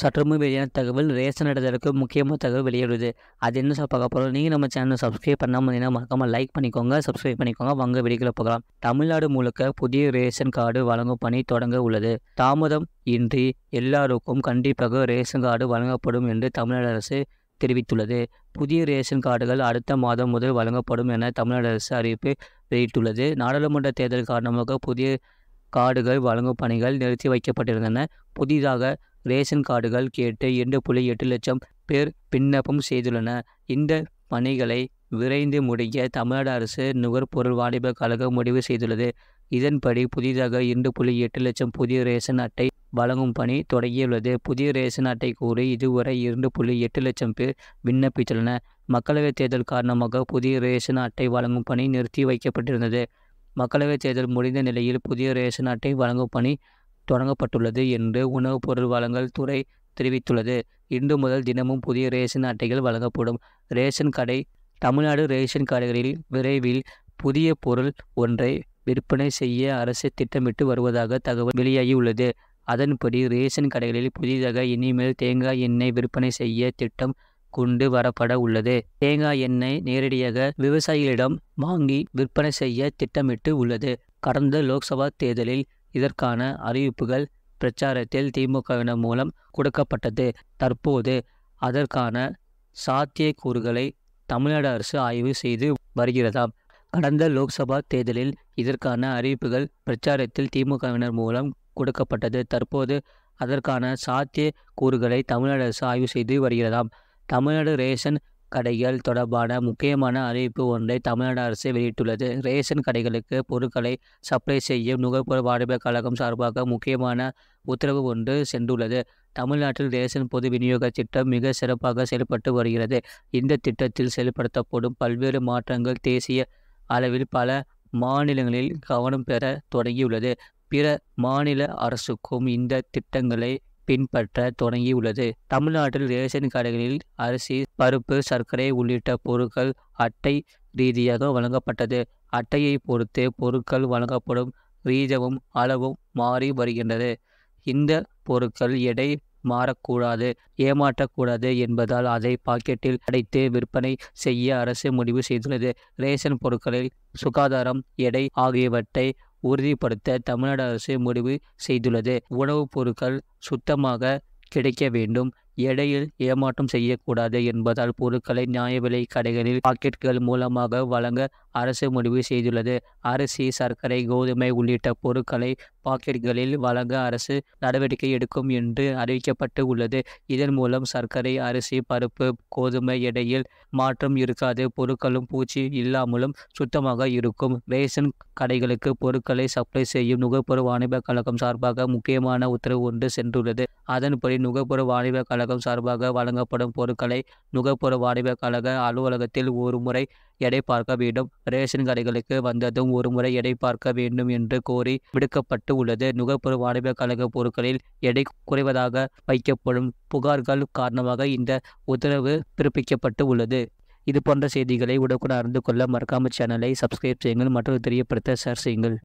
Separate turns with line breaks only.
சற்றமும் வெளியான தகவல் ரேஷன் இடத்திற்கு முக்கியமான தகவல் வெளியிடுது அது என்ன சார் பார்க்க போகிறோம் நீங்கள் நம்ம சேனல் சப்ஸ்கிரைப் பண்ணாமல் என்ன மறக்காமல் லைக் பண்ணிக்கோங்க சப்ஸ்கிரைப் பண்ணிக்கோங்க வாங்க வெளிக்கில் போகலாம் தமிழ்நாடு முழுக்க புதிய ரேஷன் கார்டு வழங்கும் பணி தொடங்க உள்ளது தாமதம் இன்றி எல்லாருக்கும் கண்டிப்பாக ரேஷன் கார்டு வழங்கப்படும் என்று தமிழ்நாடு அரசு தெரிவித்துள்ளது புதிய ரேஷன் கார்டுகள் அடுத்த மாதம் முதல் வழங்கப்படும் என தமிழ்நாடு அரசு அறிவிப்பு வெளியிட்டுள்ளது நாடாளுமன்ற தேர்தல் காரணமாக புதிய கார்டுகள் வழங்கும் பணிகள் நிறுத்தி வைக்கப்பட்டிருந்தன புதிதாக ரேஷன் கார்டுகள் கேட்டு இரண்டு புள்ளி எட்டு லட்சம் பேர் விண்ணப்பம் செய்துள்ளன இந்த பணிகளை விரைந்து முடிக்க தமிழ்நாடு அரசு நுகர்பொருள் வாணிப கழகம் முடிவு செய்துள்ளது இதன்படி புதிதாக இரண்டு புள்ளி எட்டு லட்சம் புதிய ரேஷன் அட்டை வழங்கும் பணி தொடங்கியுள்ளது புதிய ரேஷன் அட்டை கூறி இதுவரை இரண்டு புள்ளி எட்டு லட்சம் பேர் விண்ணப்பித்துள்ளனர் மக்களவைத் தேர்தல் காரணமாக புதிய ரேஷன் அட்டை வழங்கும் பணி நிறுத்தி வைக்கப்பட்டிருந்தது மக்களவைத் தேர்தல் முடிந்த நிலையில் புதிய ரேஷன் அட்டை வழங்கும் பணி தொடங்கப்பட்டுள்ளது என்று உணவுப் பொருள் வழங்கல் துறை தெரிவித்துள்ளது இன்று முதல் தினமும் புதிய ரேஷன் அட்டைகள் வழங்கப்படும் ரேஷன் கடை தமிழ்நாடு ரேஷன் கடைகளில் விரைவில் புதிய பொருள் ஒன்றை விற்பனை செய்ய அரசு திட்டமிட்டு வருவதாக தகவல் வெளியாகியுள்ளது அதன்படி ரேஷன் கடைகளில் புதிதாக இனிமேல் தேங்காய் எண்ணெய் விற்பனை செய்ய திட்டம் கொண்டு வரப்பட உள்ளது தேங்காய் எண்ணெய் நேரடியாக விவசாயிகளிடம் வாங்கி விற்பனை செய்ய திட்டமிட்டு உள்ளது கடந்த லோக்சபா தேர்தலில் இதற்கான அறிவிப்புகள் பிரச்சாரத்தில் திமுகவினர் மூலம் கொடுக்கப்பட்டது தற்போது அதற்கான சாத்திய கூறுகளை தமிழ்நாடு அரசு ஆய்வு செய்து வருகிறதாம் கடந்த லோக்சபா தேர்தலில் இதற்கான அறிவிப்புகள் பிரச்சாரத்தில் திமுகவினர் மூலம் கொடுக்கப்பட்டது தற்போது அதற்கான சாத்திய கூறுகளை தமிழ்நாடு அரசு ஆய்வு செய்து வருகிறதாம் தமிழ்நாடு ரேஷன் கடைகள் தொடர்பான முக்கியமான அறிவிப்பு ஒன்றை தமிழ்நாடு அரசு வெளியிட்டுள்ளது ரேஷன் கடைகளுக்கு பொருட்களை சப்ளை செய்யும் நுகர்புற வாடிக்கை கழகம் சார்பாக முக்கியமான உத்தரவு ஒன்று சென்றுள்ளது தமிழ்நாட்டில் ரேஷன் பொது விநியோக திட்டம் மிக சிறப்பாக செயல்பட்டு வருகிறது இந்த திட்டத்தில் செயல்படுத்தப்படும் பல்வேறு மாற்றங்கள் தேசிய அளவில் பல மாநிலங்களில் கவனம் பெற தொடங்கியுள்ளது பிற மாநில அரசுக்கும் இந்த திட்டங்களை பின்பற்ற தொடங்கியுள்ளது தமிழ்நாட்டில் ரேஷன் கடைகளில் அரிசி பருப்பு சர்க்கரை உள்ளிட்ட பொருட்கள் அட்டை ரீதியாக வழங்கப்பட்டது அட்டையை பொறுத்து பொருட்கள் வழங்கப்படும் ரீதமும் அளவும் மாறி வருகின்றது இந்த பொருட்கள் எடை மாறக்கூடாது ஏமாற்றக்கூடாது என்பதால் அதை பாக்கெட்டில் அடைத்து விற்பனை செய்ய அரசு முடிவு செய்துள்ளது ரேஷன் பொருட்களில் சுகாதாரம் எடை ஆகியவற்றை உறுதிப்படுத்த தமிழ்நாடு அரசு முடிவு செய்துள்ளது உணவுப் பொருட்கள் சுத்தமாக கிடைக்க வேண்டும் எடையில் ஏமாற்றம் செய்யக்கூடாது என்பதால் பொருட்களை நியாய விலை கடைகளில் பாக்கெட்டுகள் மூலமாக வழங்க அரசு முடிவு செய்துள்ளது அரிசி சர்க்கரை கோதுமை உள்ளிட்ட பொருட்களை பாக்கெட்டுகளில் வழங்க அரசு நடவடிக்கை எடுக்கும் என்று அறிவிக்கப்பட்டு உள்ளது இதன் மூலம் சர்க்கரை அரிசி பருப்பு கோதுமை எடையில் மாற்றம் இருக்காது பொருட்களும் பூச்சி இல்லாமலும் சுத்தமாக இருக்கும் ரேஷன் கடைகளுக்கு பொருட்களை சப்ளை செய்யும் நுகர்ப்புற வாணிப கழகம் சார்பாக முக்கியமான உத்தரவு ஒன்று சென்றுள்ளது அதன்படி நுகர்ப்புற வாணிப கழகம் சார்பாக வழங்கப்படும் பொருட்களை நுகர்ப்புற வாணிப கழக அலுவலகத்தில் ஒரு முறை எடை பார்க்க வேண்டும் ரேஷன் கடைகளுக்கு வந்ததும் ஒருமுறை எடை பார்க்க வேண்டும் என்று கோரி விடுக்கப்பட்டு உள்ளது நுகர்ப்புற வாணிப கழக பொருட்களில் எடை குறைவதாக வைக்கப்படும் புகார்கள் காரணமாக இந்த உத்தரவு பிறப்பிக்கப்பட்டு உள்ளது இது போன்ற செய்திகளை உடனுக்குடன் அறிந்து கொள்ள மறக்காமல் சேனலை சப்ஸ்கிரைப் செய்யுங்கள் மற்றும் தெரியப்படுத்த ஷேர் செய்யுங்கள்